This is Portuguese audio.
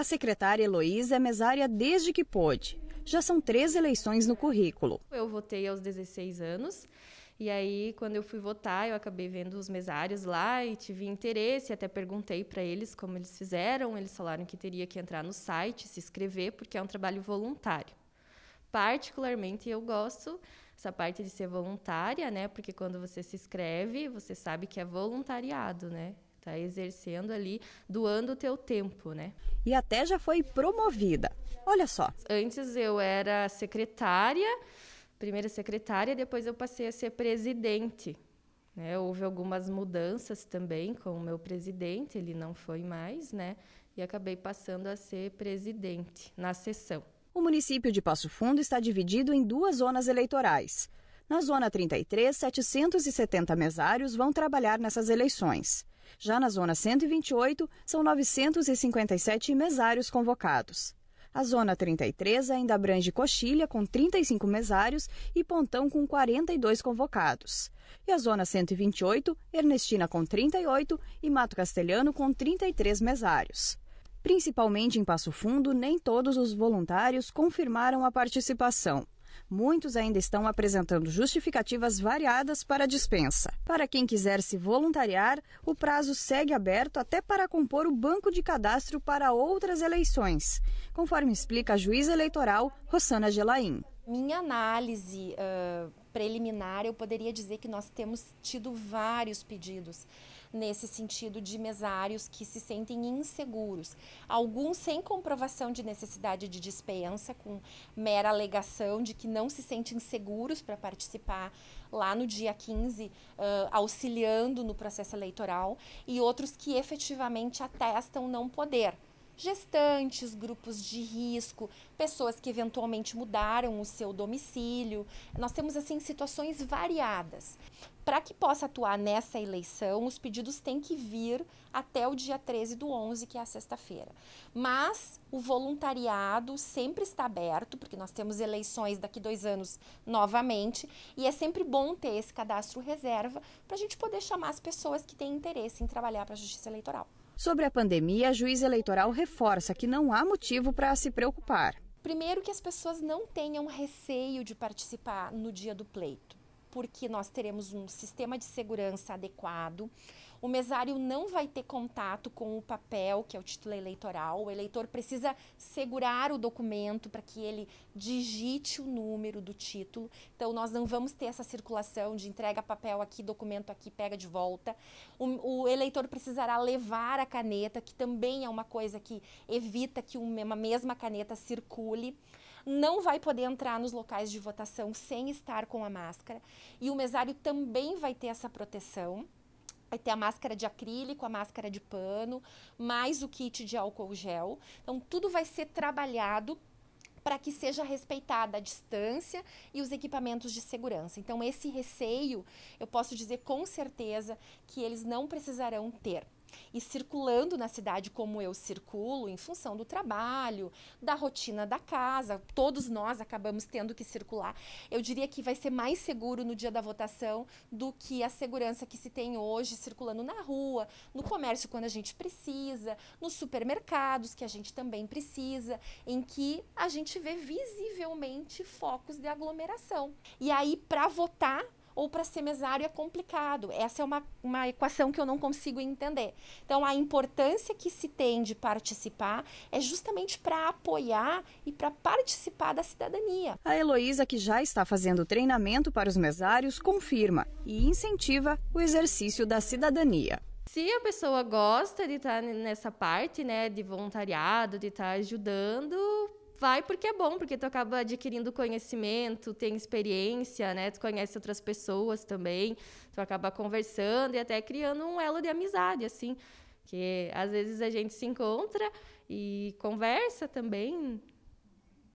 A secretária Heloísa é mesária desde que pôde. Já são três eleições no currículo. Eu votei aos 16 anos. E aí, quando eu fui votar, eu acabei vendo os mesários lá e tive interesse, até perguntei para eles como eles fizeram. Eles falaram que teria que entrar no site, se inscrever, porque é um trabalho voluntário. Particularmente, eu gosto essa parte de ser voluntária, né? Porque quando você se inscreve, você sabe que é voluntariado, né? Tá exercendo ali, doando o teu tempo, né? E até já foi promovida. Olha só. Antes eu era secretária, primeira secretária, depois eu passei a ser presidente. Né? Houve algumas mudanças também com o meu presidente, ele não foi mais, né? E acabei passando a ser presidente na sessão. O município de Passo Fundo está dividido em duas zonas eleitorais. Na Zona 33, 770 mesários vão trabalhar nessas eleições. Já na Zona 128, são 957 mesários convocados. A Zona 33 ainda abrange Coxilha, com 35 mesários, e Pontão, com 42 convocados. E a Zona 128, Ernestina, com 38 e Mato Castelhano, com 33 mesários. Principalmente em Passo Fundo, nem todos os voluntários confirmaram a participação muitos ainda estão apresentando justificativas variadas para a dispensa. Para quem quiser se voluntariar, o prazo segue aberto até para compor o banco de cadastro para outras eleições, conforme explica a juíza eleitoral Rosana Gelaim. Minha análise uh, preliminar, eu poderia dizer que nós temos tido vários pedidos nesse sentido de mesários que se sentem inseguros. Alguns sem comprovação de necessidade de dispensa, com mera alegação de que não se sentem seguros para participar lá no dia 15, uh, ah, auxiliando no processo eleitoral, e outros que efetivamente atestam não poder gestantes, grupos de risco, pessoas que eventualmente mudaram o seu domicílio. Nós temos assim situações variadas. Para que possa atuar nessa eleição, os pedidos têm que vir até o dia 13 do 11, que é a sexta-feira. Mas o voluntariado sempre está aberto, porque nós temos eleições daqui dois anos novamente, e é sempre bom ter esse cadastro reserva para a gente poder chamar as pessoas que têm interesse em trabalhar para a Justiça Eleitoral. Sobre a pandemia, a juiz eleitoral reforça que não há motivo para se preocupar. Primeiro, que as pessoas não tenham receio de participar no dia do pleito, porque nós teremos um sistema de segurança adequado o mesário não vai ter contato com o papel, que é o título eleitoral. O eleitor precisa segurar o documento para que ele digite o número do título. Então, nós não vamos ter essa circulação de entrega papel aqui, documento aqui, pega de volta. O, o eleitor precisará levar a caneta, que também é uma coisa que evita que uma mesma caneta circule não vai poder entrar nos locais de votação sem estar com a máscara e o mesário também vai ter essa proteção vai ter a máscara de acrílico, a máscara de pano, mais o kit de álcool gel. Então, tudo vai ser trabalhado para que seja respeitada a distância e os equipamentos de segurança. Então, esse receio, eu posso dizer com certeza que eles não precisarão ter. E circulando na cidade como eu circulo, em função do trabalho, da rotina da casa, todos nós acabamos tendo que circular. Eu diria que vai ser mais seguro no dia da votação do que a segurança que se tem hoje circulando na rua, no comércio quando a gente precisa, nos supermercados que a gente também precisa, em que a gente vê visivelmente focos de aglomeração. E aí, para votar, ou para ser mesário é complicado. Essa é uma, uma equação que eu não consigo entender. Então, a importância que se tem de participar é justamente para apoiar e para participar da cidadania. A Heloísa, que já está fazendo treinamento para os mesários, confirma e incentiva o exercício da cidadania. Se a pessoa gosta de estar nessa parte, né, de voluntariado, de estar ajudando, vai porque é bom, porque tu acaba adquirindo conhecimento, tem experiência, né? Tu conhece outras pessoas também, tu acaba conversando e até criando um elo de amizade, assim. Que às vezes a gente se encontra e conversa também,